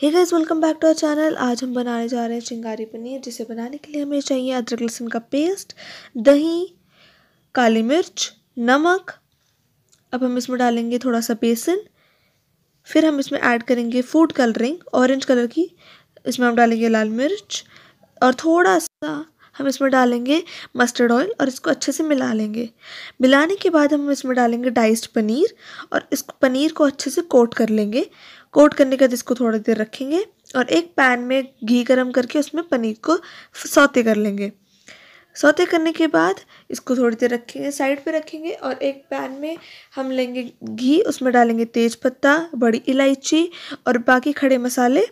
hey guys welcome back to our channel आज हम बनाने जा रहे हैं चिंगारी पनीर जिसे बनाने के लिए हमें चाहिए अदरक लहसुन का पेस्ट दही काली मिर्च नमक अब हम इसमें डालेंगे थोड़ा सा बेसन फिर हम इसमें ऐड करेंगे फूड कलरिंग ऑरेंज कलर की इसमें हम डालेंगे लाल मिर्च और थोड़ा सा हम इसमें डालेंगे मस्टर्ड ऑयल और इसको अच्छे से मिला लेंगे मिलाने के बाद हम इसमें डालेंगे डाइस्ड पनीर और इस पनीर को अच्छे से कोट कर लेंगे कोट करने के बाद इसको थोड़ी देर रखेंगे और एक पैन में घी गरम करके उसमें पनीर को सौते कर लेंगे सौते करने के बाद इसको थोड़ी देर रखेंगे साइड पे रखेंगे और एक पैन में हम लेंगे घी उसमें डालेंगे तेज पत्ता बड़ी इलायची और बाकी खड़े मसाले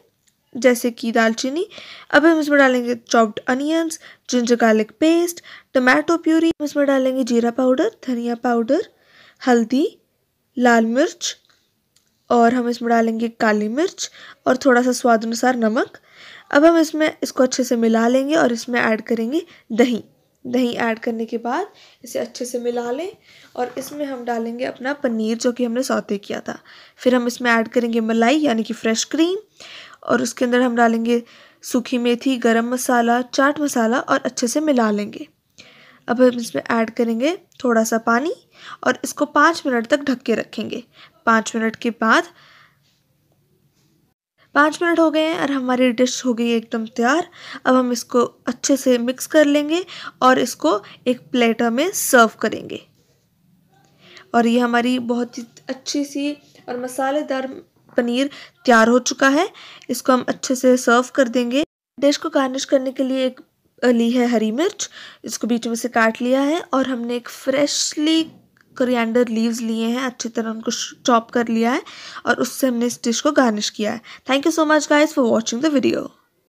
जैसे कि दालचीनी अब हम इसमें डालेंगे chopped onions ginger garlic paste tomato puree हम इसमें डालेंगे जीरा पाउडर धनिया पाउडर हल्दी लाल मिर्च और हम इसमें डालेंगे काली मिर्च और थोड़ा सा स्वाद अनुसार नमक अब हम इसमें इसको अच्छे से मिला लेंगे और इसमें ऐड करेंगे दही दही ऐड करने के बाद इसे अच्छे से मिला लें और इसमें हम डालेंगे अपना पनीर जो कि हमने सौते किया था फिर हम इसमें ऐड करेंगे मलाई यानी कि फ्रेश क्रीम और उसके अंदर हम डालेंगे सूखी मेथी गरम मसाला चाट मसाला और अच्छे से मिला लेंगे अब हम इसमें ऐड करेंगे थोड़ा सा पानी और इसको पाँच मिनट तक ढक के रखेंगे पाँच मिनट के बाद पाँच मिनट हो गए हैं और हमारी डिश हो गई एकदम तैयार अब हम इसको अच्छे से मिक्स कर लेंगे और इसको एक प्लेटर में सर्व करेंगे और ये हमारी बहुत ही अच्छी सी और मसालेदार पनीर तैयार हो चुका है इसको हम अच्छे से सर्व कर देंगे डिश को गार्निश करने के लिए एक ली है हरी मिर्च इसको बीच में से काट लिया है और हमने एक फ्रेशली करियंडर लीव्स लिए हैं अच्छी तरह उनको चॉप कर लिया है और उससे हमने इस डिश को गार्निश किया है thank you so much guys for watching the video